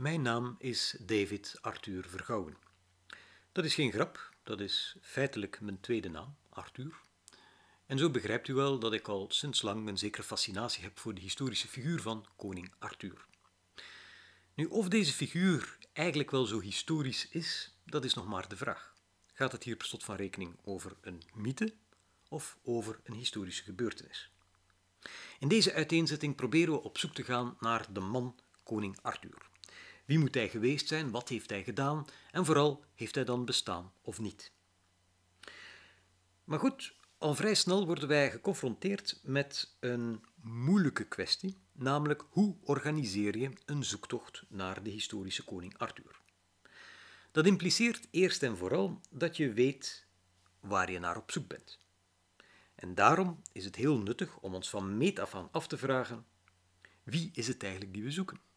Mijn naam is David Arthur Vergouwen. Dat is geen grap, dat is feitelijk mijn tweede naam, Arthur. En zo begrijpt u wel dat ik al sinds lang een zekere fascinatie heb voor de historische figuur van koning Arthur. Nu, of deze figuur eigenlijk wel zo historisch is, dat is nog maar de vraag. Gaat het hier per slot van rekening over een mythe of over een historische gebeurtenis? In deze uiteenzetting proberen we op zoek te gaan naar de man koning Arthur. Wie moet hij geweest zijn? Wat heeft hij gedaan? En vooral, heeft hij dan bestaan of niet? Maar goed, al vrij snel worden wij geconfronteerd met een moeilijke kwestie, namelijk hoe organiseer je een zoektocht naar de historische koning Arthur? Dat impliceert eerst en vooral dat je weet waar je naar op zoek bent. En daarom is het heel nuttig om ons van meet af aan af te vragen: wie is het eigenlijk die we zoeken?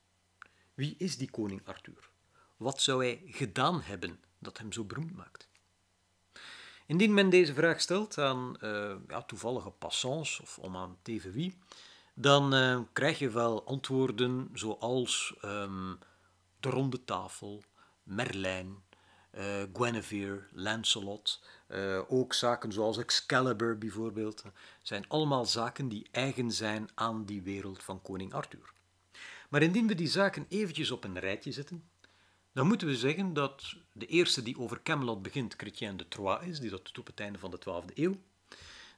Wie is die koning Arthur? Wat zou hij gedaan hebben dat hem zo beroemd maakt? Indien men deze vraag stelt aan eh, ja, toevallige passants of om aan TV wie, dan eh, krijg je wel antwoorden zoals um, de ronde tafel, Merlijn, eh, Guinevere, Lancelot, ook zaken zoals Excalibur bijvoorbeeld, zijn allemaal zaken die eigen zijn aan die wereld van koning Arthur. Maar indien we die zaken eventjes op een rijtje zetten, dan moeten we zeggen dat de eerste die over Camelot begint Chrétien de Troyes is, die dat doet op het einde van de 12e eeuw.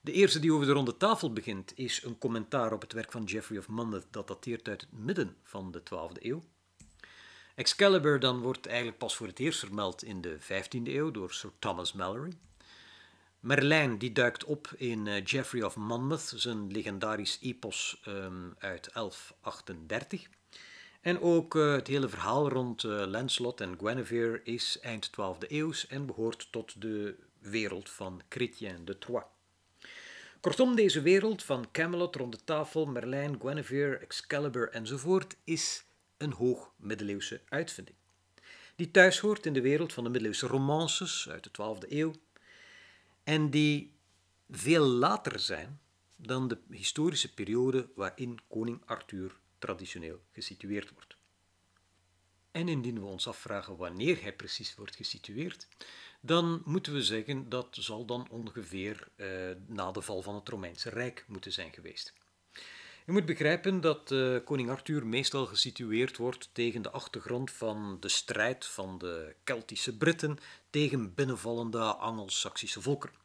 De eerste die over de ronde tafel begint is een commentaar op het werk van Geoffrey of Monmouth dat dateert uit het midden van de 12e eeuw. Excalibur dan wordt eigenlijk pas voor het eerst vermeld in de 15e eeuw door Sir Thomas Malory. Merlijn die duikt op in Geoffrey eh, of Monmouth, zijn legendarisch epos ehm, uit 1138. En ook eh, het hele verhaal rond eh, Lancelot en Guinevere is eind 12e eeuws en behoort tot de wereld van Chrétien de Troyes. Kortom, deze wereld van Camelot rond de tafel, Merlijn, Guinevere, Excalibur enzovoort is een hoog middeleeuwse uitvinding. Die thuis hoort in de wereld van de middeleeuwse romances uit de 12e eeuw en die veel later zijn dan de historische periode waarin koning Arthur traditioneel gesitueerd wordt. En indien we ons afvragen wanneer hij precies wordt gesitueerd, dan moeten we zeggen dat zal dan ongeveer eh, na de val van het Romeinse Rijk moeten zijn geweest. Je moet begrijpen dat eh, koning Arthur meestal gesitueerd wordt tegen de achtergrond van de strijd van de Keltische Britten tegen binnenvallende angelsaksische saxische volkeren.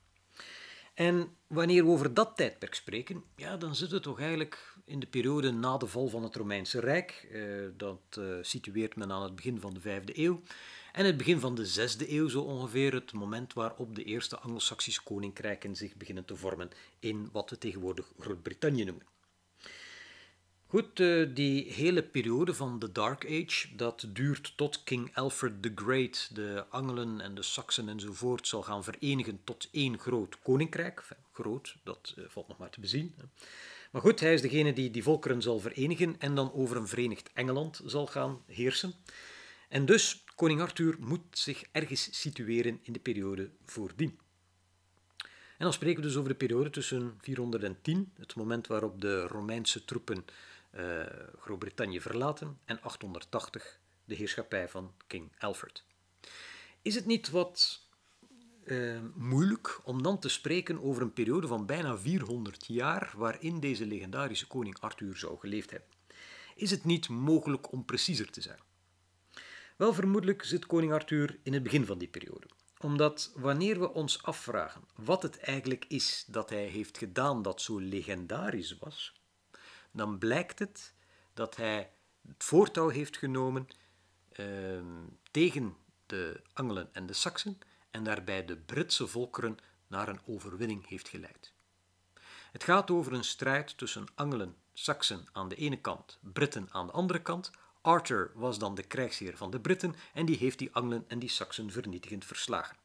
En wanneer we over dat tijdperk spreken, ja, dan zitten we toch eigenlijk in de periode na de val van het Romeinse Rijk. Eh, dat eh, situeert men aan het begin van de 5e eeuw. En het begin van de 6e eeuw, zo ongeveer, het moment waarop de eerste Anglo-Saxische koninkrijken zich beginnen te vormen in wat we tegenwoordig Groot-Brittannië noemen. Goed, eh, die hele periode van de Dark Age, dat duurt tot King Alfred the Great de Angelen en de Saxen enzovoort zal gaan verenigen tot één groot koninkrijk. groot, dat eh, valt nog maar te bezien. Maar goed, hij is degene die die volkeren zal verenigen en dan over een verenigd Engeland zal gaan heersen. En dus, koning Arthur moet zich ergens situeren in de periode voordien. En dan spreken we dus over de periode tussen 410, het moment waarop de Romeinse troepen eh, Groot-Brittannië verlaten en 880 de heerschappij van King Alfred. Is het niet wat eh, moeilijk om dan te spreken over een periode van bijna 400 jaar waarin deze legendarische koning Arthur zou geleefd hebben? Is het niet mogelijk om preciezer te zijn? Wel, vermoedelijk zit koning Arthur in het begin van die periode. Omdat wanneer we ons afvragen wat het eigenlijk is dat hij heeft gedaan dat zo legendarisch was, dan blijkt het dat hij het voortouw heeft genomen ehm, tegen de Angelen en de Saksen en daarbij de Britse volkeren naar een overwinning heeft geleid. Het gaat over een strijd tussen Angelen, Saksen aan de ene kant, Britten aan de andere kant. Arthur was dan de krijgsheer van de Britten en die heeft die Angelen en die Saksen vernietigend verslagen.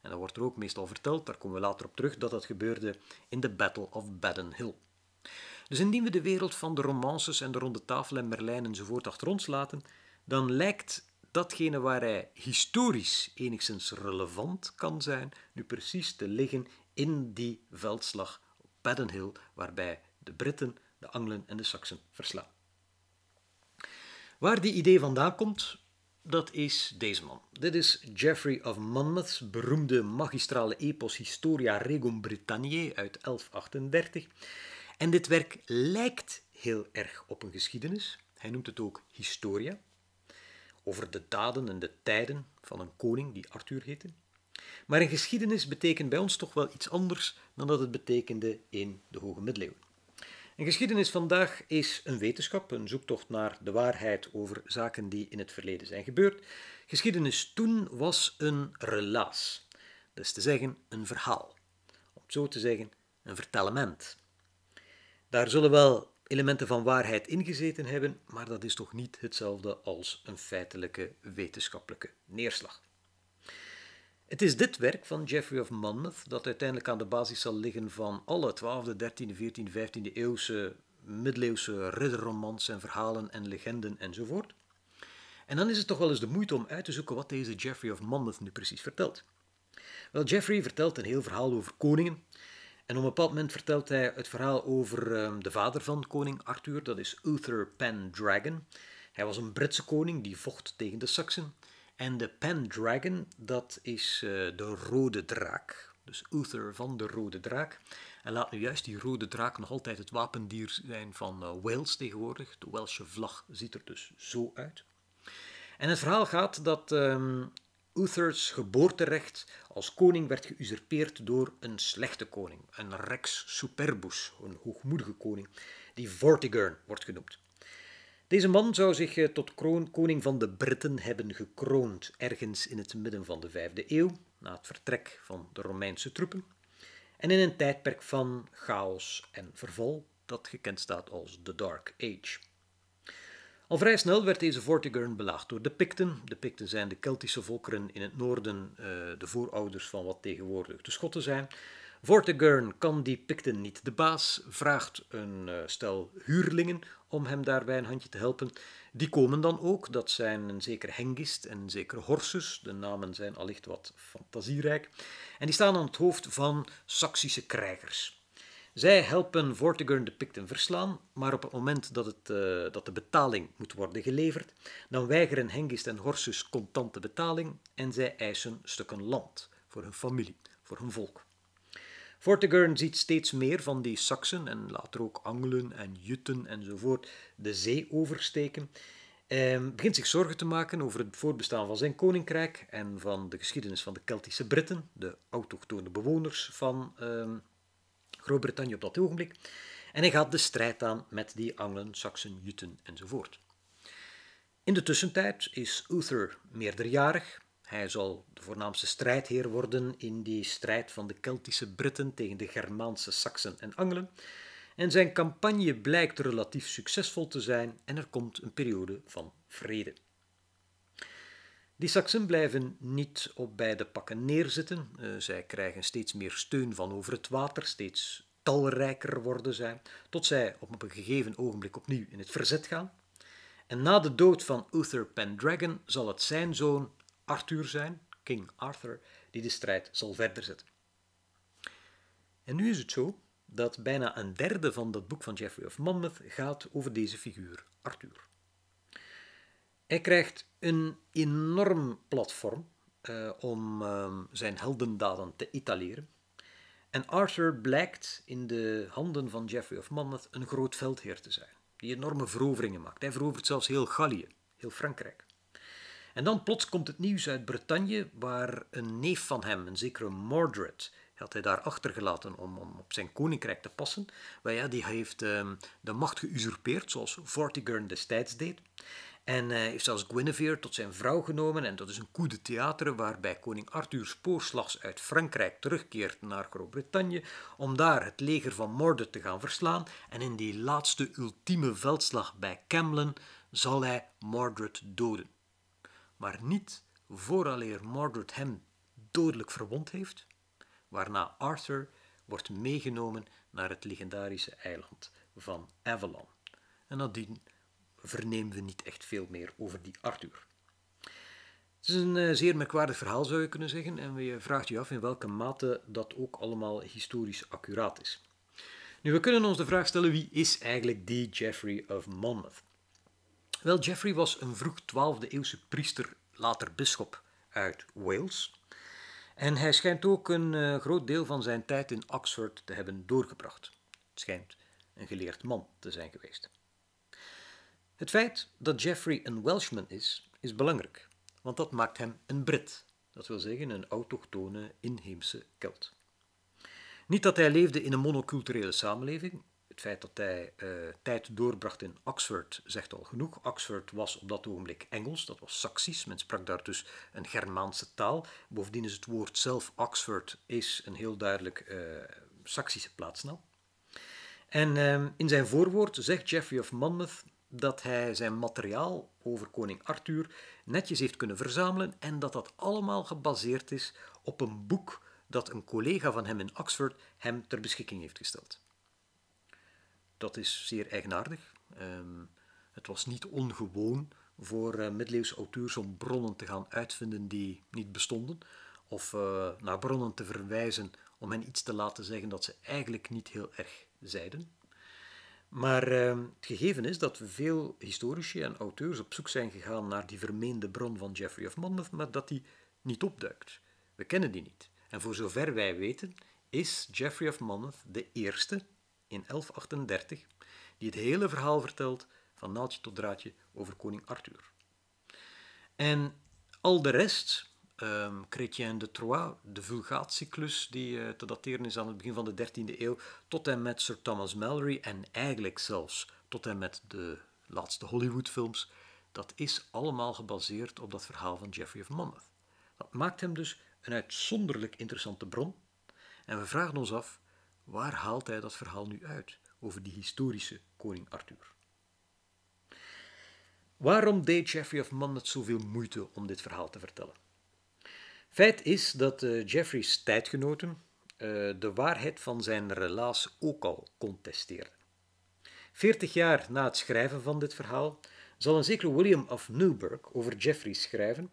En dat wordt er ook meestal verteld, daar komen we later op terug, dat dat gebeurde in de Battle of Baden Hill. Dus indien we de wereld van de romances en de ronde tafel en Merlijn enzovoort achter ons laten, dan lijkt datgene waar hij historisch enigszins relevant kan zijn, nu precies te liggen in die veldslag op Paddon Hill, waarbij de Britten, de Angelen en de Saksen verslaan. Waar die idee vandaan komt, dat is deze man. Dit is Geoffrey of Monmouth's beroemde magistrale epos Historia Regum Britanniae uit 1138. En dit werk lijkt heel erg op een geschiedenis. Hij noemt het ook Historia, over de daden en de tijden van een koning die Arthur heette. Maar een geschiedenis betekent bij ons toch wel iets anders dan dat het betekende in de Hoge Middeleeuwen. Een geschiedenis vandaag is een wetenschap, een zoektocht naar de waarheid over zaken die in het verleden zijn gebeurd. Geschiedenis toen was een relaas, dat is te zeggen een verhaal. Om het zo te zeggen, een vertellement. Daar zullen wel elementen van waarheid in gezeten hebben, maar dat is toch niet hetzelfde als een feitelijke wetenschappelijke neerslag. Het is dit werk van Geoffrey of Monmouth dat uiteindelijk aan de basis zal liggen van alle 12e, 13e, 14e, 15e eeuwse middeleeuwse ridderromans en verhalen en legenden enzovoort. En dan is het toch wel eens de moeite om uit te zoeken wat deze Geoffrey of Monmouth nu precies vertelt. Wel, Geoffrey vertelt een heel verhaal over koningen en op een bepaald moment vertelt hij het verhaal over ehm, de vader van koning Arthur, dat is Uther Pendragon. Hij was een Britse koning die vocht tegen de Saksen. En de Pendragon, dat is eh, de rode draak. Dus Uther van de Rode Draak. En laat nu juist die Rode Draak nog altijd het wapendier zijn van eh, Wales tegenwoordig. De Welsche vlag ziet er dus zo uit. En het verhaal gaat dat ehm, Uther's geboorterecht als koning werd geusurpeerd door een slechte koning, een rex superbus, een hoogmoedige koning, die Vortigern wordt genoemd. Deze man zou zich eh, tot kroon, koning van de Britten hebben gekroond ergens in het midden van de vijfde eeuw, na het vertrek van de Romeinse troepen, en in een tijdperk van chaos en verval dat gekend staat als de Dark Age. Al vrij snel werd deze Vortigern belaagd door de Picten. De Picten zijn de Keltische volkeren in het noorden, eh, de voorouders van wat tegenwoordig de Schotten zijn. Vortigern kan die Picten niet de baas, vraagt een eh, stel huurlingen om hem daarbij een handje te helpen. Die komen dan ook, dat zijn een zeker Hengist en een zeker Horsus, de namen zijn allicht wat fantasierijk. En die staan aan het hoofd van Saksische krijgers. Zij helpen Vortigern de Picten verslaan, maar op het moment dat, het, eh, dat de betaling moet worden geleverd, dan weigeren Hengist en Horsus contante betaling en zij eisen stukken land voor hun familie, voor hun volk. Vortigern ziet steeds meer van die Saksen en later ook Angelen en Jutten enzovoort de zee oversteken. en ehm, begint zich zorgen te maken over het voortbestaan van zijn koninkrijk en van de geschiedenis van de Keltische Britten, de autochtone bewoners van ehm, Groot-Brittannië op dat ogenblik. En hij gaat de strijd aan met die Angelen, Saxen, Jutten enzovoort. In de tussentijd is Uther meerderjarig. Hij zal de voornaamste strijdheer worden in die strijd van de Keltische Britten tegen de Germaanse Saksen en Angelen. En zijn campagne blijkt relatief succesvol te zijn en er komt een periode van vrede. Die Saxen blijven niet op beide pakken neerzitten. Eh, zij krijgen steeds meer steun van over het water, steeds talrijker worden zij, tot zij op een gegeven ogenblik opnieuw in het verzet gaan. En na de dood van Uther Pendragon zal het zijn zoon Arthur zijn, King Arthur, die de strijd zal verder zetten. En nu is het zo dat bijna een derde van dat boek van Geoffrey of Monmouth gaat over deze figuur, Arthur. Hij krijgt een enorm platform eh, om ehm, zijn heldendaden te italiëren. En Arthur blijkt in de handen van Geoffrey of Monmouth een groot veldheer te zijn, die enorme veroveringen maakt. Hij verovert zelfs heel Gallië, heel Frankrijk. En dan plots komt het nieuws uit Bretagne, waar een neef van hem, een zekere Mordred, had hij daar achtergelaten om, om op zijn koninkrijk te passen. Maar ja, die heeft ehm, de macht geusurpeerd, zoals Vortigern destijds deed. En hij heeft zelfs Guinevere tot zijn vrouw genomen. En dat is een coup de theater waarbij koning Arthur spoorslags uit Frankrijk terugkeert naar Groot-Brittannië. om daar het leger van Mordred te gaan verslaan. En in die laatste ultieme veldslag bij Camden zal hij Mordred doden. Maar niet vooraleer Mordred hem dodelijk verwond heeft. Waarna Arthur wordt meegenomen naar het legendarische eiland van Avalon. En nadien vernemen we niet echt veel meer over die Arthur. Het is een eh, zeer merkwaardig verhaal, zou je kunnen zeggen, en je vraagt je af in welke mate dat ook allemaal historisch accuraat is. Nu, we kunnen ons de vraag stellen: wie is eigenlijk die Geoffrey of Monmouth? Wel, Geoffrey was een vroeg 12e eeuwse priester, later bisschop uit Wales. En hij schijnt ook een eh, groot deel van zijn tijd in Oxford te hebben doorgebracht. Het schijnt een geleerd man te zijn geweest. Het feit dat Jeffrey een Welshman is, is belangrijk, want dat maakt hem een Brit, dat wil zeggen een autochtone inheemse kelt. Niet dat hij leefde in een monoculturele samenleving. Het feit dat hij eh, tijd doorbracht in Oxford zegt al genoeg. Oxford was op dat ogenblik Engels, dat was Saxisch. Men sprak daar dus een Germaanse taal. Bovendien is het woord zelf, Oxford, is een heel duidelijk eh, Saksische plaatsnaam. En ehm, in zijn voorwoord zegt Geoffrey of Monmouth dat hij zijn materiaal over koning Arthur netjes heeft kunnen verzamelen en dat dat allemaal gebaseerd is op een boek dat een collega van hem in Oxford hem ter beschikking heeft gesteld. Dat is zeer eigenaardig. Ehm, het was niet ongewoon voor uh, middeleeuwse auteurs om bronnen te gaan uitvinden die niet bestonden, of eh, naar bronnen te verwijzen om hen iets te laten zeggen dat ze eigenlijk niet heel erg zeiden. Maar ehm, het gegeven is dat veel historici en auteurs op zoek zijn gegaan naar die vermeende bron van Geoffrey of Monmouth, maar dat die niet opduikt. We kennen die niet. En voor zover wij weten, is Geoffrey of Monmouth de eerste in 1138 die het hele verhaal vertelt van naaldje tot draadje over koning Arthur. En al de rest um, Chrétien de Troyes, de Vulgaatcyclus, die eh, te dateren is aan het begin van de 13e eeuw, tot en met Sir Thomas Malory en eigenlijk zelfs tot en met de laatste Hollywoodfilms. Dat is allemaal gebaseerd op dat verhaal van Geoffrey of Monmouth. Dat maakt hem dus een uitzonderlijk interessante bron. En we vragen ons af, waar haalt hij dat verhaal nu uit over die historische koning Arthur? Waarom deed Geoffrey of Monmouth zoveel moeite om dit verhaal te vertellen? Feit is dat eh, Jeffreys tijdgenoten eh, de waarheid van zijn relaas ook al contesteerden. Veertig jaar na het schrijven van dit verhaal zal een zekere William of Newburgh over Jeffrey schrijven.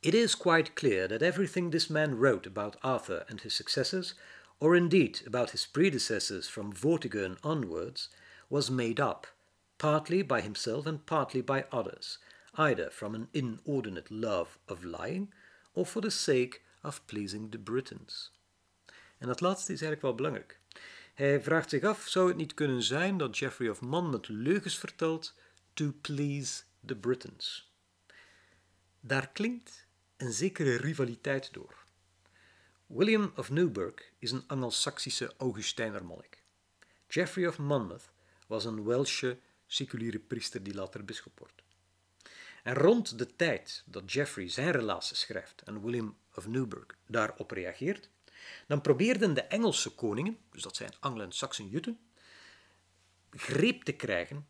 It is quite clear that everything this man wrote about Arthur and his successors, or indeed about his predecessors from Vortigern onwards, was made up, partly by himself and partly by others, either from an inordinate love of lying of for the sake of pleasing the Britons. En dat laatste is eigenlijk wel belangrijk. Hij vraagt zich af, zou het niet kunnen zijn dat Geoffrey of Monmouth leugens vertelt to please the Britons? Daar klinkt een zekere rivaliteit door. William of Newburgh is een Angelsaksische Augustijnermonnik. Geoffrey of Monmouth was een Welsche seculiere priester die later bischop wordt. En rond de tijd dat Jeffrey zijn relatie schrijft en William of Newburgh daarop reageert, dan probeerden de Engelse koningen, dus dat zijn Anglen, Saxen, Jutten, greep te krijgen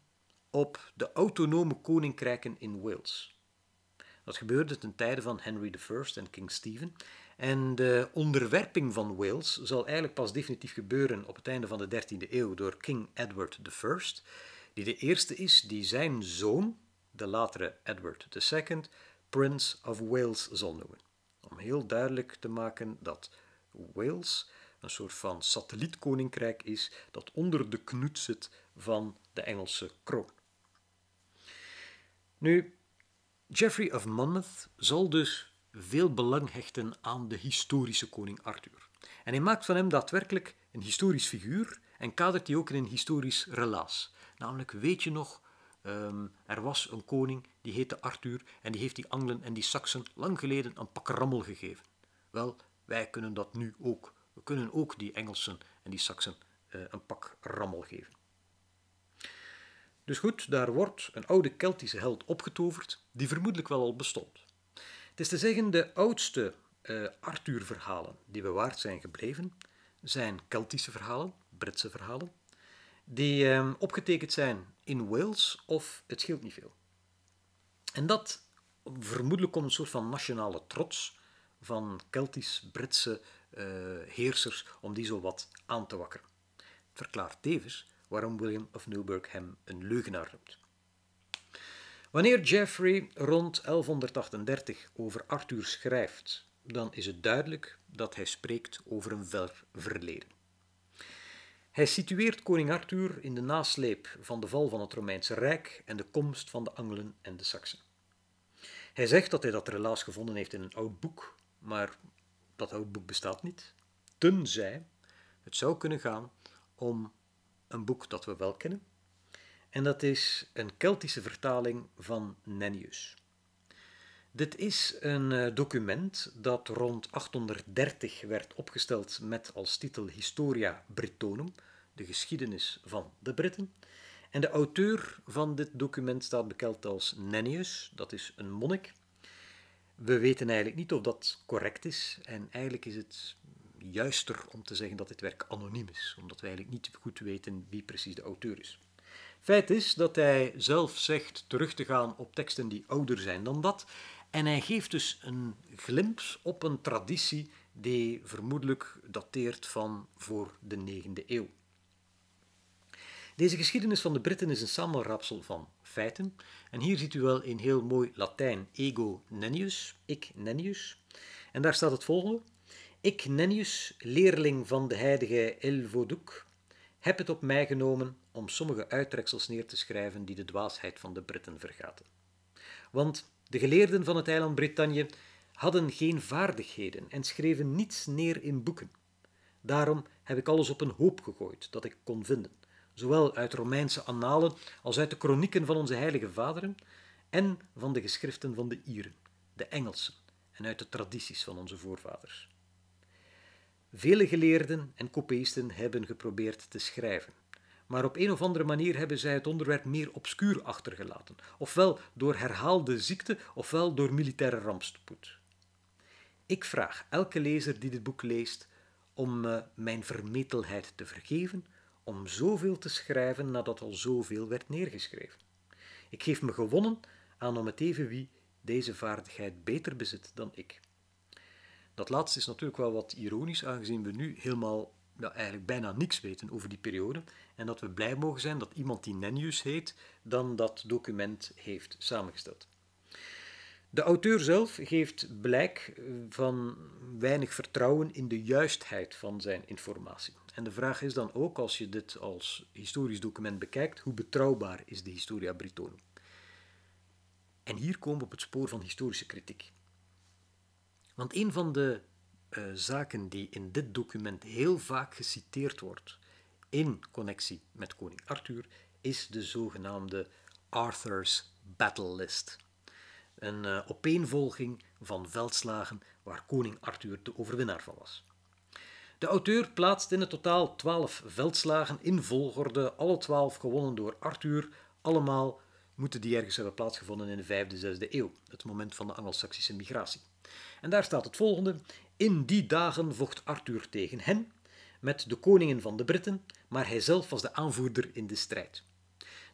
op de autonome koninkrijken in Wales. Dat gebeurde ten tijde van Henry I en King Stephen. En de onderwerping van Wales zal eigenlijk pas definitief gebeuren op het einde van de 13e eeuw door King Edward I, die de eerste is die zijn zoon de latere Edward II Prince of Wales zal noemen. Om heel duidelijk te maken dat Wales een soort van satellietkoninkrijk is dat onder de knoet zit van de Engelse kroon. Nu, Geoffrey of Monmouth zal dus veel belang hechten aan de historische koning Arthur. En hij maakt van hem daadwerkelijk een historisch figuur en kadert die ook in een historisch relaas. Namelijk, weet je nog Ehm, er was een koning die heette Arthur en die heeft die Angelen en die Saksen lang geleden een pak rammel gegeven. Wel, wij kunnen dat nu ook. We kunnen ook die Engelsen en die Saksen eh, een pak rammel geven. Dus goed, daar wordt een oude Keltische held opgetoverd, die vermoedelijk wel al bestond. Het is te zeggen, de oudste uh, Arthur-verhalen die bewaard zijn gebleven, zijn Keltische verhalen, Britse verhalen, die ehm, opgetekend zijn in Wales of het scheelt niet veel. En dat vermoedelijk komt een soort van nationale trots van Keltisch-Britse eh, heersers om die zo wat aan te wakkeren. Het verklaart tevens waarom William of Newburgh hem een leugenaar noemt. Wanneer Geoffrey rond 1138 over Arthur schrijft, dan is het duidelijk dat hij spreekt over een ver verleden. Hij situeert koning Arthur in de nasleep van de val van het Romeinse Rijk en de komst van de Angelen en de Saksen. Hij zegt dat hij dat relaas gevonden heeft in een oud boek, maar dat oud boek bestaat niet. Tenzij het zou kunnen gaan om een boek dat we wel kennen. En dat is een Keltische vertaling van Nennius. Dit is een eh, document dat rond 830 werd opgesteld met als titel Historia Britonum, de geschiedenis van de Britten. En de auteur van dit document staat bekend als Nennius, dat is een monnik. We weten eigenlijk niet of dat correct is en eigenlijk is het juister om te zeggen dat dit werk anoniem is, omdat we eigenlijk niet goed weten wie precies de auteur is. Feit is dat hij zelf zegt terug te gaan op teksten die ouder zijn dan dat en hij geeft dus een glimp op een traditie die vermoedelijk dateert van voor de 9e eeuw. Deze geschiedenis van de Britten is een samenrapsel van feiten. En hier ziet u wel in heel mooi Latijn ego nennius, ik nennius. En daar staat het volgende. Ik nennius, leerling van de heilige Elvodoek, heb het op mij genomen om sommige uittreksels neer te schrijven die de dwaasheid van de Britten vergaten. Want de geleerden van het eiland Bretagne hadden geen vaardigheden en schreven niets neer in boeken. Daarom heb ik alles op een hoop gegooid dat ik kon vinden, zowel uit Romeinse annalen als uit de kronieken van onze heilige vaderen en van de geschriften van de Ieren, de Engelsen en uit de tradities van onze voorvaders. Vele geleerden en kopeisten hebben geprobeerd te schrijven maar op een of andere manier hebben zij het onderwerp meer obscuur achtergelaten, ofwel door herhaalde ziekte, ofwel door militaire rampspoed. Ik vraag elke lezer die dit boek leest om eh, mijn vermetelheid te vergeven, om zoveel te schrijven nadat al zoveel werd neergeschreven. Ik geef me gewonnen aan om het even wie deze vaardigheid beter bezit dan ik. Dat laatste is natuurlijk wel wat ironisch, aangezien we nu helemaal, eigenlijk bijna niks weten over die periode en dat we blij mogen zijn dat iemand die Nennius heet, dan dat document heeft samengesteld. De auteur zelf geeft blijk eh, van weinig vertrouwen in de juistheid van zijn informatie. En de vraag is dan ook, als je dit als historisch document bekijkt, hoe betrouwbaar is de Historia Brittonum? En hier komen we op het spoor van historische kritiek. Want een van de eh, zaken die in dit document heel vaak geciteerd wordt, in connectie met koning Arthur is de zogenaamde Arthur's Battle List. Een eh, opeenvolging van veldslagen waar koning Arthur de overwinnaar van was. De auteur plaatst in het totaal twaalf veldslagen in volgorde, alle twaalf gewonnen door Arthur. Allemaal moeten die ergens hebben plaatsgevonden in de 5e, 6e eeuw, het moment van de Angelsaksische migratie. En daar staat het volgende: In die dagen vocht Arthur tegen hen met de koningen van de Britten, maar hij zelf was de aanvoerder in de strijd.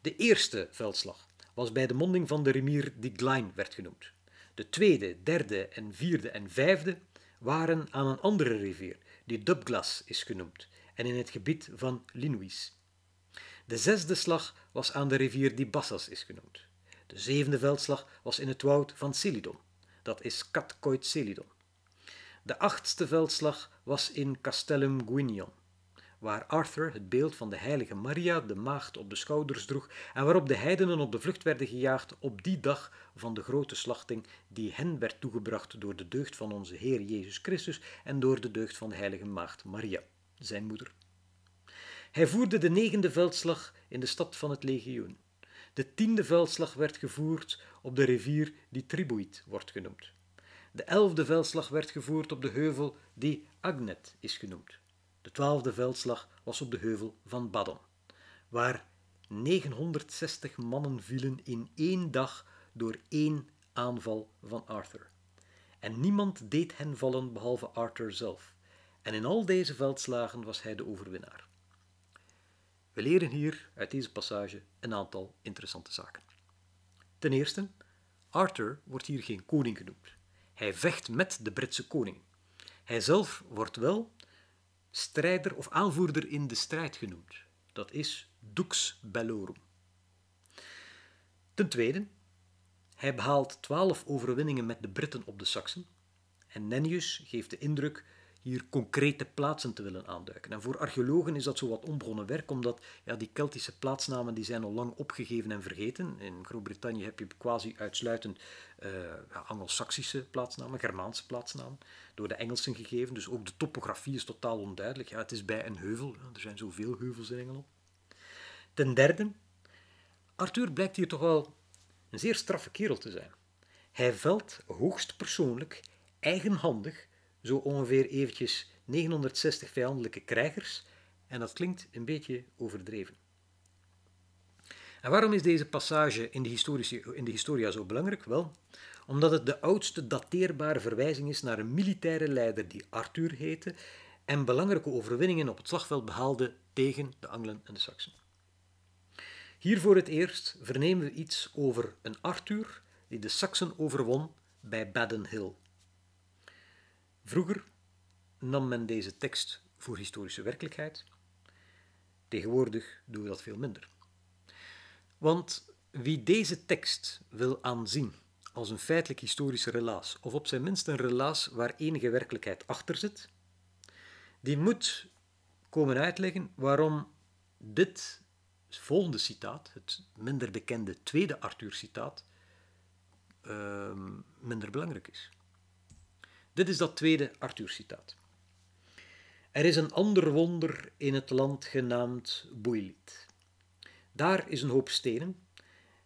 De eerste veldslag was bij de monding van de rivier die Glein werd genoemd. De tweede, derde en vierde en vijfde waren aan een andere rivier, die Dubglas is genoemd, en in het gebied van Linuis. De zesde slag was aan de rivier die Bassas is genoemd. De zevende veldslag was in het woud van Celidon, dat is Katkoit Celidon. De achtste veldslag was in Castellum Guignon, waar Arthur het beeld van de heilige Maria de Maagd op de schouders droeg en waarop de heidenen op de vlucht werden gejaagd op die dag van de grote slachting die hen werd toegebracht door de deugd van onze Heer Jezus Christus en door de deugd van de heilige Maagd Maria, zijn moeder. Hij voerde de negende veldslag in de stad van het legioen. De tiende veldslag werd gevoerd op de rivier die Tribuit wordt genoemd. De elfde veldslag werd gevoerd op de heuvel die Agnet is genoemd. De twaalfde veldslag was op de heuvel van Badon, waar 960 mannen vielen in één dag door één aanval van Arthur. En niemand deed hen vallen behalve Arthur zelf. En in al deze veldslagen was hij de overwinnaar. We leren hier uit deze passage een aantal interessante zaken. Ten eerste, Arthur wordt hier geen koning genoemd. Hij vecht met de Britse koning. Hij zelf wordt wel strijder of aanvoerder in de strijd genoemd. Dat is Dux Bellorum. Ten tweede, hij behaalt twaalf overwinningen met de Britten op de Saksen. En Nennius geeft de indruk hier concrete plaatsen te willen aanduiken. En voor archeologen is dat zo wat onbegonnen werk, omdat ja, die Keltische plaatsnamen die zijn al lang opgegeven en vergeten. In Groot-Brittannië heb je quasi uitsluitend uh, Anglo-Saxische plaatsnamen, Germaanse plaatsnamen, door de Engelsen gegeven. Dus ook de topografie is totaal onduidelijk. Ja, het is bij een heuvel, er zijn zoveel heuvels in Engeland. Ten derde, Arthur blijkt hier toch wel een zeer straffe kerel te zijn. Hij velt hoogst persoonlijk, eigenhandig, zo ongeveer eventjes 960 vijandelijke krijgers en dat klinkt een beetje overdreven. En waarom is deze passage in de, in de historia zo belangrijk? Wel, omdat het de oudste dateerbare verwijzing is naar een militaire leider die Arthur heette en belangrijke overwinningen op het slagveld behaalde tegen de Angelen en de Saksen. Hier voor het eerst vernemen we iets over een Arthur die de Saxen overwon bij Baden Hill Vroeger nam men deze tekst voor historische werkelijkheid. Tegenwoordig doen we dat veel minder. Want wie deze tekst wil aanzien als een feitelijk historische relaas, of op zijn minst een relaas waar enige werkelijkheid achter zit, die moet komen uitleggen waarom dit volgende citaat, het minder bekende tweede Arthur-citaat, ehm, minder belangrijk is. Dit is dat tweede Arthur-citaat. Er is een ander wonder in het land genaamd Boeilit. Daar is een hoop stenen,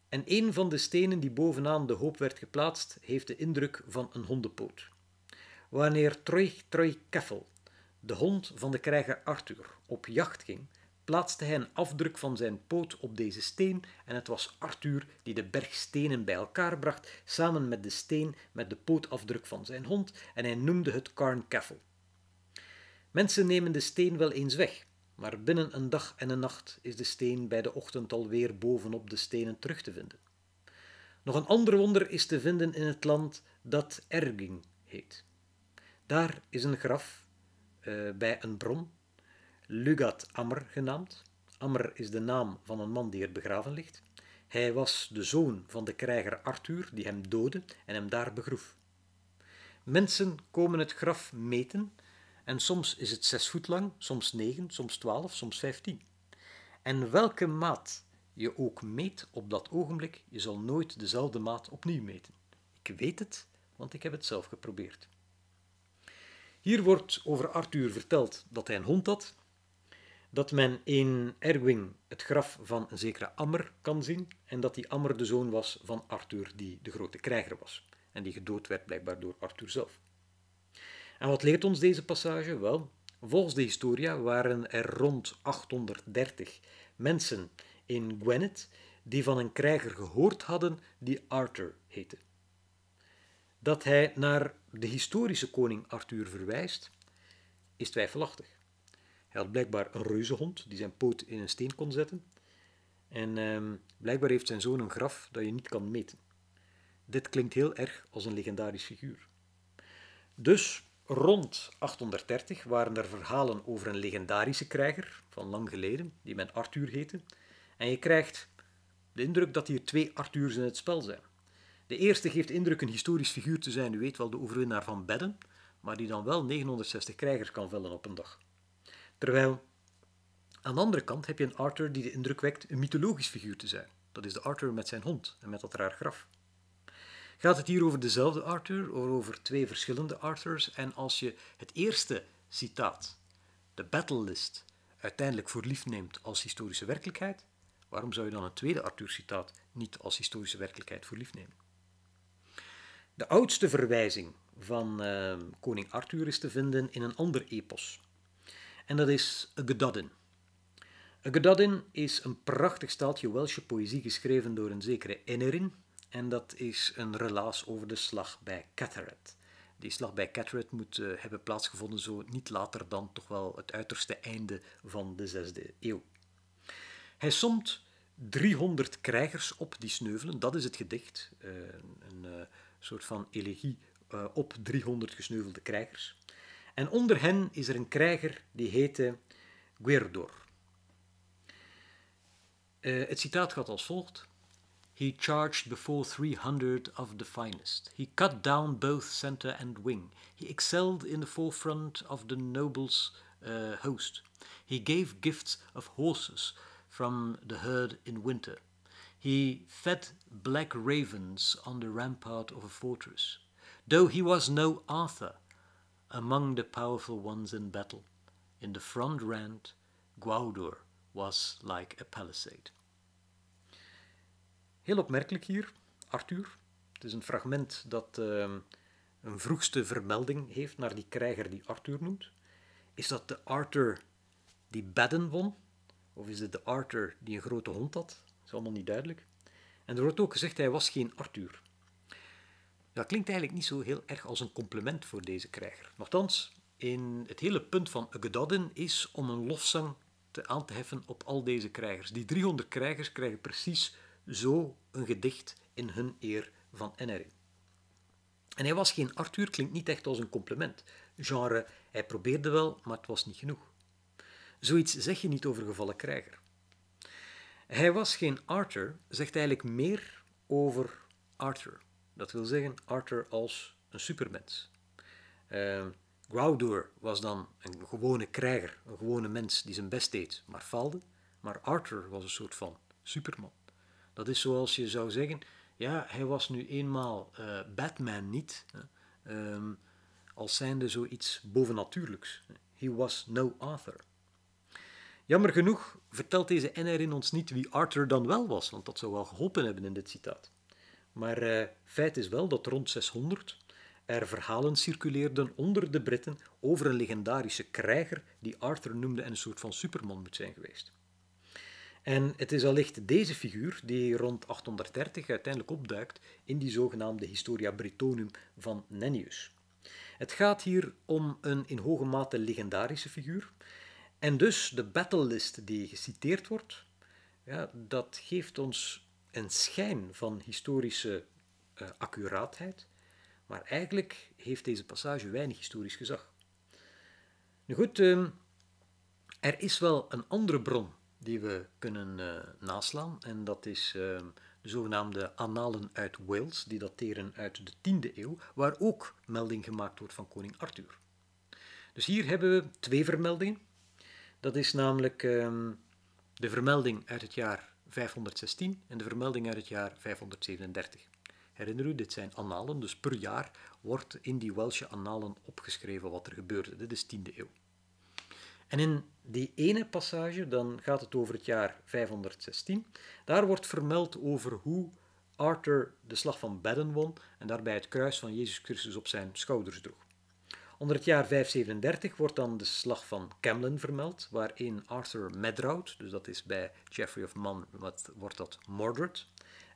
en een van de stenen die bovenaan de hoop werd geplaatst, heeft de indruk van een hondenpoot. Wanneer Troy Troy Keffel, de hond van de krijger Arthur, op jacht ging, plaatste hij een afdruk van zijn poot op deze steen en het was Arthur die de berg stenen bij elkaar bracht, samen met de steen met de pootafdruk van zijn hond, en hij noemde het Carn Caffel. Mensen nemen de steen wel eens weg, maar binnen een dag en een nacht is de steen bij de ochtend alweer bovenop de stenen terug te vinden. Nog een ander wonder is te vinden in het land dat Erging heet. Daar is een graf eh, bij een bron Lugat Amr genaamd. Amr is de naam van een man die er begraven ligt. Hij was de zoon van de krijger Arthur, die hem doodde en hem daar begroef. Mensen komen het graf meten en soms is het zes voet lang, soms negen, soms twaalf, soms vijftien. En welke maat je ook meet op dat ogenblik, je zal nooit dezelfde maat opnieuw meten. Ik weet het, want ik heb het zelf geprobeerd. Hier wordt over Arthur verteld dat hij een hond had, dat men in Erwing het graf van een zekere Ammer kan zien en dat die Ammer de zoon was van Arthur, die de grote krijger was en die gedood werd blijkbaar door Arthur zelf. En wat leert ons deze passage? Wel, volgens de historia waren er rond 830 mensen in Gwynedd die van een krijger gehoord hadden die Arthur heette. Dat hij naar de historische koning Arthur verwijst, is twijfelachtig. Hij had blijkbaar een reuzenhond die zijn poot in een steen kon zetten. En ehm, blijkbaar heeft zijn zoon een graf dat je niet kan meten. Dit klinkt heel erg als een legendarisch figuur. Dus rond 830 waren er verhalen over een legendarische krijger van lang geleden, die men Arthur heette. En je krijgt de indruk dat hier twee Arthurs in het spel zijn. De eerste geeft de indruk een historisch figuur te zijn, u weet wel, de overwinnaar van Bedden, maar die dan wel 960 krijgers kan vellen op een dag. Terwijl aan de andere kant heb je een Arthur die de indruk wekt een mythologisch figuur te zijn. Dat is de Arthur met zijn hond en met dat raar graf. Gaat het hier over dezelfde Arthur of over twee verschillende Arthurs? En als je het eerste citaat, de battle list, uiteindelijk voor lief neemt als historische werkelijkheid, waarom zou je dan het tweede Arthur-citaat niet als historische werkelijkheid voor lief nemen? De oudste verwijzing van eh, koning Arthur is te vinden in een ander epos, en dat is A Gododin. is een prachtig staaltje Welsche poëzie geschreven door een zekere Ennerin en dat is een relaas over de slag bij Cateret. Die slag bij Cateret moet eh, hebben plaatsgevonden zo niet later dan toch wel het uiterste einde van de 6e eeuw. Hij somt 300 krijgers op die sneuvelen, dat is het gedicht, eh, een eh, soort van elegie op 300 gesneuvelde krijgers. En onder hen is er een krijger die heette Guerdor. Eh, het citaat gaat als volgt. He charged before 300 of the finest. He cut down both center and wing. He excelled in the forefront of the nobles' eh, host. He gave gifts of horses from the herd in winter. He fed black ravens on the rampart of a fortress. Though he was no Arthur, among the powerful ones in battle. In the front rank, Gaudur was like a palisade. Heel opmerkelijk hier, Arthur. Het is een fragment dat ehm, een vroegste vermelding heeft naar die krijger die Arthur noemt. Is dat de Arthur die bedden won? Of is het de Arthur die een grote hond had? Dat is allemaal niet duidelijk. En er wordt ook gezegd, hij was geen Arthur. Dat klinkt eigenlijk niet zo heel erg als een compliment voor deze krijger. Nochtans, in het hele punt van Gedaden is om een lofzang te aan te heffen op al deze krijgers. Die 300 krijgers krijgen precies zo een gedicht in hun eer van Ennering. En hij was geen Arthur, klinkt niet echt als een compliment. Genre, hij probeerde wel, maar het was niet genoeg. Zoiets zeg je niet over gevallen krijger. Hij was geen Arthur, zegt eigenlijk meer over Arthur. Dat wil zeggen Arthur als een supermens. Uh, was dan een gewone krijger, een gewone mens die zijn best deed, maar faalde. Maar Arthur was een soort van superman. Dat is zoals je zou zeggen, ja, hij was nu eenmaal eh, Batman niet, hè, um, als zijnde zoiets bovennatuurlijks. He was no Arthur. Jammer genoeg vertelt deze NR in ons niet wie Arthur dan wel was, want dat zou wel geholpen hebben in dit citaat. Maar eh, feit is wel dat rond 600 er verhalen circuleerden onder de Britten over een legendarische krijger die Arthur noemde en een soort van superman moet zijn geweest. En het is allicht deze figuur die rond 830 uiteindelijk opduikt in die zogenaamde Historia Brittonum van Nennius. Het gaat hier om een in hoge mate legendarische figuur. En dus de battlelist die geciteerd wordt, ja, dat geeft ons een schijn van historische eh, accuraatheid, maar eigenlijk heeft deze passage weinig historisch gezag. Nu goed, ehm, er is wel een andere bron die we kunnen uh, naslaan, en dat is ehm, de zogenaamde Annalen uit Wales, die dateren uit de 10e eeuw, waar ook melding gemaakt wordt van koning Arthur. Dus hier hebben we twee vermeldingen. Dat is namelijk ehm, de vermelding uit het jaar 516 en de vermelding uit het jaar 537. Herinner u, dit zijn annalen, dus per jaar wordt in die Welsche annalen opgeschreven wat er gebeurde. Dit is 10e eeuw. En in die ene passage, dan gaat het over het jaar 516, daar wordt vermeld over hoe Arthur de slag van Badden won en daarbij het kruis van Jezus Christus op zijn schouders droeg. Onder het jaar 537 wordt dan de slag van Camlin vermeld, waarin Arthur Medrout, dus dat is bij Geoffrey of Man, wat, wordt dat Mordred,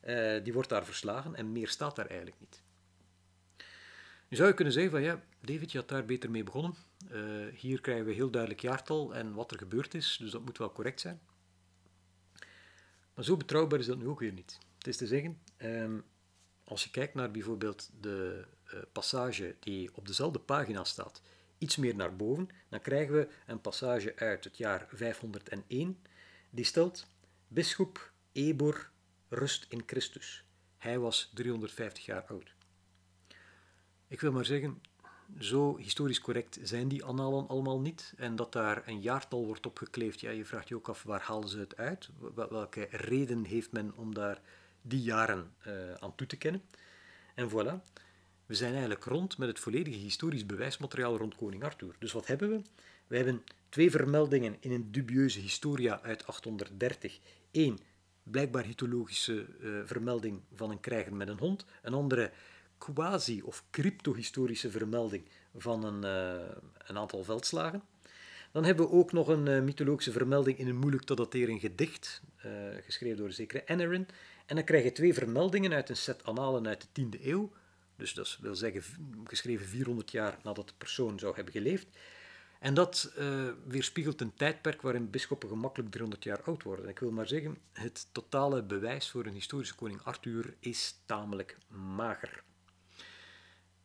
eh, die wordt daar verslagen en meer staat daar eigenlijk niet. Nu zou je kunnen zeggen van ja, David, je had daar beter mee begonnen. Uh, hier krijgen we heel duidelijk jaartal en wat er gebeurd is, dus dat moet wel correct zijn. Maar zo betrouwbaar is dat nu ook weer niet. Het is te zeggen, ehm, als je kijkt naar bijvoorbeeld de eh, passage die op dezelfde pagina staat iets meer naar boven, dan krijgen we een passage uit het jaar 501 die stelt: Bisschop Ebor rust in Christus. Hij was 350 jaar oud. Ik wil maar zeggen, zo historisch correct zijn die annalen allemaal niet. En dat daar een jaartal wordt opgekleefd, ja, je vraagt je ook af waar halen ze het uit? Welke reden heeft men om daar die jaren eh, aan toe te kennen? En voilà we zijn eigenlijk rond met het volledige historisch bewijsmateriaal rond koning Arthur. Dus wat hebben we? We hebben twee vermeldingen in een dubieuze historia uit 830. Eén, blijkbaar mythologische eh, vermelding van een krijger met een hond. Een andere quasi- of historische vermelding van een, eh, een aantal veldslagen. Dan hebben we ook nog een eh, mythologische vermelding in een moeilijk te dateren gedicht, geschreven door een zekere Ennerin. En dan krijg je twee vermeldingen uit een set analen uit de 10e eeuw dus dat wil zeggen, geschreven 400 jaar nadat de persoon zou hebben geleefd. En dat uh, weerspiegelt een tijdperk waarin bisschoppen gemakkelijk 300 jaar oud worden. Ik wil maar zeggen, het totale bewijs voor een historische koning Arthur is tamelijk mager.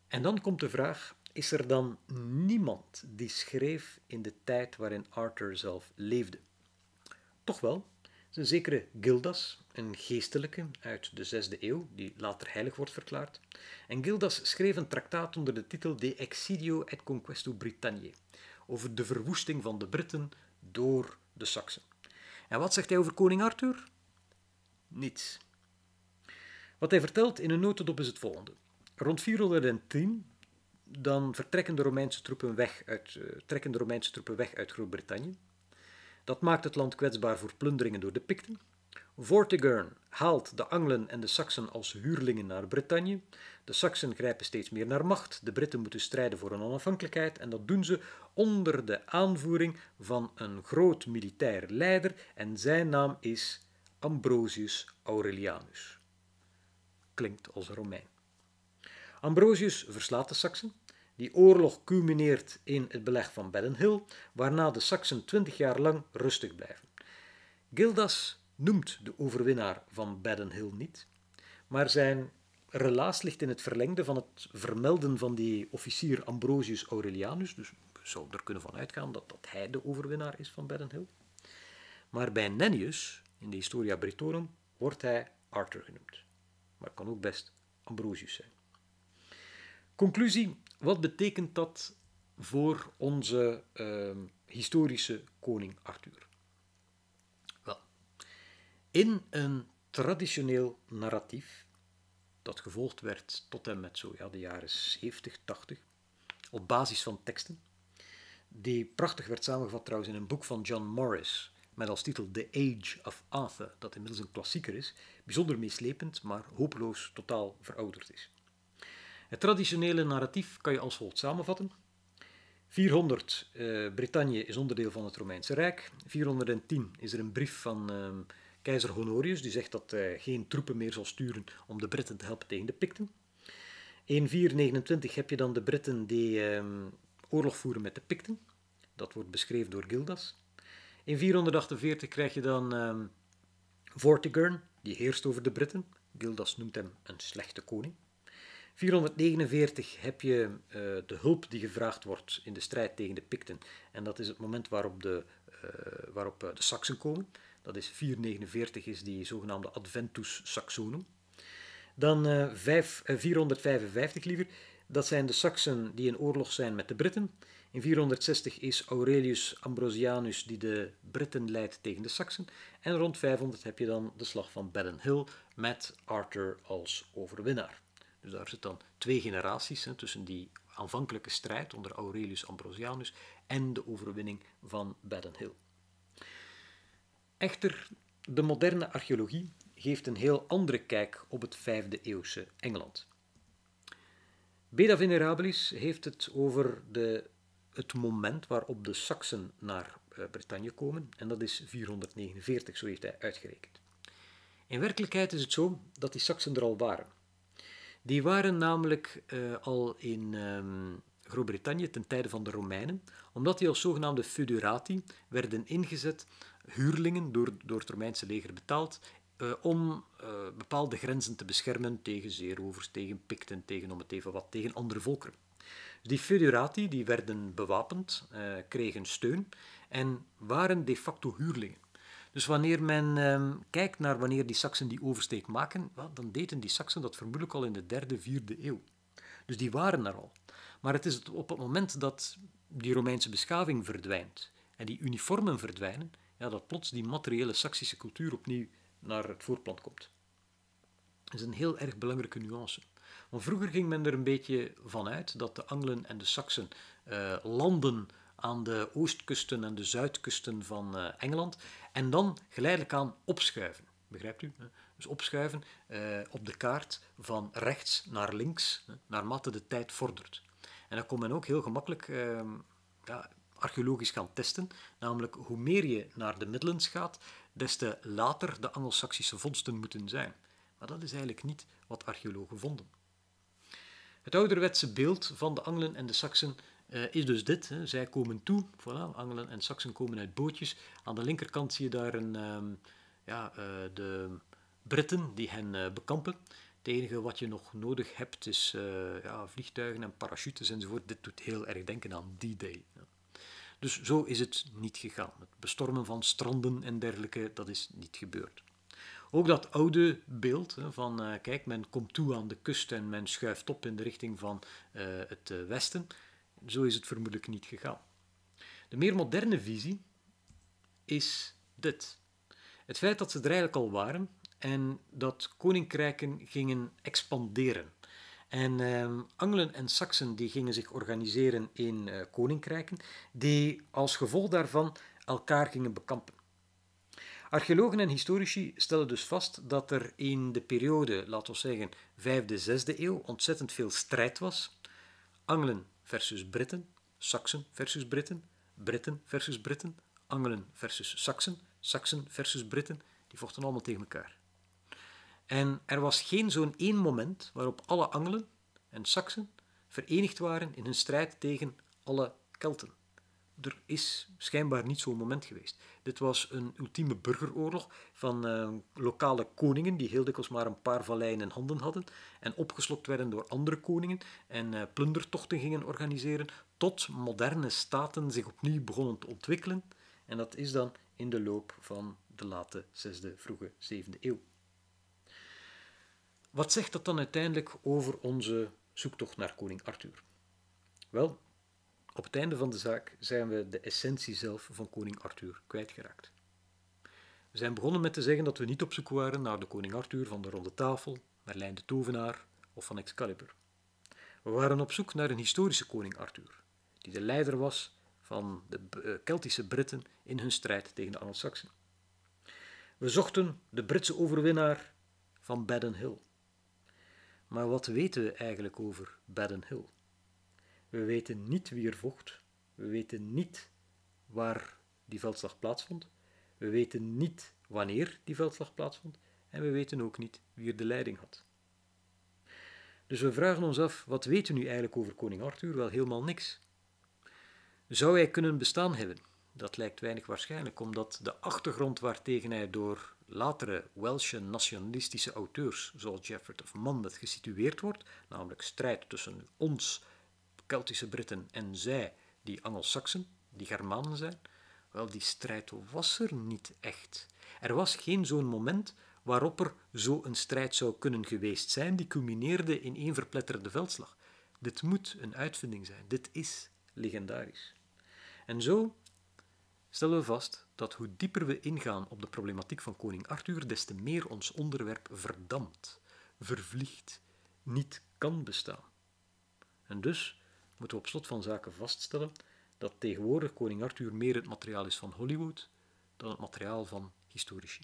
En dan komt de vraag: is er dan niemand die schreef in de tijd waarin Arthur zelf leefde? Toch wel, een zekere Gildas, een geestelijke uit de 6e eeuw, die later heilig wordt verklaard. En Gildas schreef een traktaat onder de titel De Exidio et Conquesto Britanniae, over de verwoesting van de Britten door de Saksen. En wat zegt hij over koning Arthur? Niets. Wat hij vertelt in een notendop is het volgende. Rond 410 dan vertrekken de Romeinse troepen weg uit, eh, trekken de Romeinse troepen weg uit Groot-Brittannië. Dat maakt het land kwetsbaar voor plunderingen door de Picten. Vortigern haalt de Anglen en de Saxen als huurlingen naar Bretagne. De Saxen grijpen steeds meer naar macht. De Britten moeten strijden voor hun onafhankelijkheid en dat doen ze onder de aanvoering van een groot militair leider en zijn naam is Ambrosius Aurelianus. Klinkt als Romein. Ambrosius verslaat de Saxen, die oorlog culmineert in het beleg van Bedden Hill, waarna de Saxen twintig jaar lang rustig blijven. Gildas noemt de overwinnaar van Badenhill niet, maar zijn relaas ligt in het verlengde van het vermelden van die officier Ambrosius Aurelianus, dus we zouden er kunnen van uitgaan dat, dat hij de overwinnaar is van Bedden Maar bij Nennius, in de Historia Britorum, wordt hij Arthur genoemd. Maar het kan ook best Ambrosius zijn. Conclusie, wat betekent dat voor onze ehm, historische koning Arthur? Wel, in een traditioneel narratief, dat gevolgd werd tot en met zo ja, de jaren 70, 80, op basis van teksten, die prachtig werd samengevat trouwens in een boek van John Morris, met als titel The Age of Arthur, dat inmiddels een klassieker is, bijzonder meeslepend, maar hopeloos totaal verouderd is. Het traditionele narratief kan je als volgt samenvatten. 400 eh, Brittannië is onderdeel van het Romeinse Rijk. 410 is er een brief van ehm, keizer Honorius die zegt dat hij geen troepen meer zal sturen om de Britten te helpen tegen de Picten. 429 heb je dan de Britten die ehm, oorlog voeren met de Picten. Dat wordt beschreven door Gildas. In 448 krijg je dan um, Vortigern, die heerst over de Britten. Gildas noemt hem een slechte koning. 449 heb je eh, de hulp die gevraagd wordt in de strijd tegen de Picten. En dat is het moment waarop de, uh, waarop eh, de Saxen komen. Dat is 449, is die zogenaamde Adventus Saxonum. Dan 5, 455 liever, dat zijn de Saxen die in oorlog zijn met de Britten. In 460 is Aurelius Ambrosianus die de Britten leidt tegen de Saxen. En rond 500 heb je dan de slag van Bedden Hill met Arthur als overwinnaar. Dus daar zitten dan twee generaties hè, tussen die aanvankelijke strijd onder Aurelius Ambrosianus en de overwinning van Baden Hill. Echter, de moderne archeologie geeft een heel andere kijk op het 5 eeuwse Engeland. Beda Venerabilis heeft het over de, het moment waarop de saxen naar eh, Bretagne komen, en dat is 449, zo heeft hij uitgerekend. In werkelijkheid is het zo dat die saxen er al waren. Die waren namelijk eh, al in um, Groot-Brittannië ten tijde van de Romeinen, omdat die als zogenaamde fudurati werden ingezet, huurlingen door, door het Romeinse leger betaald, eh, om eh, bepaalde grenzen te beschermen tegen zeerovers, tegen Picten, tegen om het even wat, tegen andere volkeren. Dus die federati die werden bewapend, kregen steun en waren de facto huurlingen. Dus wanneer men ehm, kijkt naar wanneer die Saksen die oversteek maken, dan deden die Saksen dat vermoedelijk al in de derde, vierde eeuw. Dus die waren er al. Maar het is op het moment dat die Romeinse beschaving verdwijnt en die uniformen verdwijnen, ja, dat plots die materiële Saksische cultuur opnieuw naar het voorplan komt. Dat is een heel erg belangrijke nuance. Want vroeger ging men er een beetje van uit dat de Angelen en de Saksen eh, landen aan de oostkusten en de zuidkusten van eh, Engeland. En dan geleidelijk aan opschuiven. Begrijpt u? Dus opschuiven eh, op de kaart van rechts naar links, naarmate de tijd vordert. En dan kon men ook heel gemakkelijk ehm, ja, archeologisch gaan testen. Namelijk, hoe meer je naar de Midlands gaat, des te later de Angel-Saxische vondsten moeten zijn. Maar dat is eigenlijk niet wat archeologen vonden. Het ouderwetse beeld van de Angelen en de Saksen eh, is dus dit. Hè. Zij komen toe, voilà, Angelen en Saxen komen uit bootjes. Aan de linkerkant zie je daar een, ehm, ja, eh, de Britten die hen eh, bekampen. Het enige wat je nog nodig hebt is ja, vliegtuigen en parachutes enzovoort. Dit doet heel erg denken aan D-Day. Ja. Dus zo is het niet gegaan. Het bestormen van stranden en dergelijke, dat is niet gebeurd. Ook dat oude beeld van, kijk, men komt toe aan de kust en men schuift op in de richting van het westen zo is het vermoedelijk niet gegaan. De meer moderne visie is dit. Het feit dat ze er eigenlijk al waren en dat koninkrijken gingen expanderen. En eh, Angelen en Saksen die gingen zich organiseren in eh, koninkrijken, die als gevolg daarvan elkaar gingen bekampen. Archeologen en historici stellen dus vast dat er in de periode, laten we zeggen, 5e, 6e eeuw ontzettend veel strijd was. Angelen versus Britten, Saksen versus Britten, Britten versus Britten, Angelen versus Saksen, Saksen versus Britten, die vochten allemaal tegen elkaar. En er was geen zo'n één moment waarop alle Angelen en Saksen verenigd waren in hun strijd tegen alle Kelten er is schijnbaar niet zo'n moment geweest. Dit was een ultieme burgeroorlog van eh, lokale koningen, die heel dikwijls maar een paar valleien in handen hadden en opgeslokt werden door andere koningen en eh, plundertochten gingen organiseren, tot moderne staten zich opnieuw begonnen te ontwikkelen. En dat is dan in de loop van de late 6e, vroege 7e eeuw. Wat zegt dat dan uiteindelijk over onze zoektocht naar koning Arthur? Wel, op het einde van de zaak zijn we de essentie zelf van koning Arthur kwijtgeraakt. We zijn begonnen met te zeggen dat we niet op zoek waren naar de koning Arthur van de Ronde Tafel, Merlijn de Tovenaar of van Excalibur. We waren op zoek naar een historische koning Arthur, die de leider was van de eh, Keltische Britten in hun strijd tegen de Anglo-Saxen. We zochten de Britse overwinnaar van Baden Hill. Maar wat weten we eigenlijk over Baden Hill? We weten niet wie er vocht. We weten niet waar die veldslag plaatsvond. We weten niet wanneer die veldslag plaatsvond. En we weten ook niet wie er de leiding had. Dus we vragen ons af, wat weten we nu eigenlijk over koning Arthur? Wel helemaal niks. Zou hij kunnen bestaan hebben? Dat lijkt weinig waarschijnlijk, omdat de achtergrond waartegen hij door latere Welsche nationalistische auteurs, zoals Geoffrey of Monmouth, gesitueerd wordt, namelijk strijd tussen ons Keltische Britten en zij, die Angelsaksen, die Germanen zijn, wel, die strijd was er niet echt. Er was geen zo'n moment waarop er zo'n strijd zou kunnen geweest zijn, die culmineerde in één verpletterde veldslag. Dit moet een uitvinding zijn. Dit is legendarisch. En zo stellen we vast dat hoe dieper we ingaan op de problematiek van koning Arthur, des te meer ons onderwerp verdampt, vervliegt, niet kan bestaan. En dus moeten we op slot van zaken vaststellen dat tegenwoordig koning Arthur meer het materiaal is van Hollywood dan het materiaal van historici.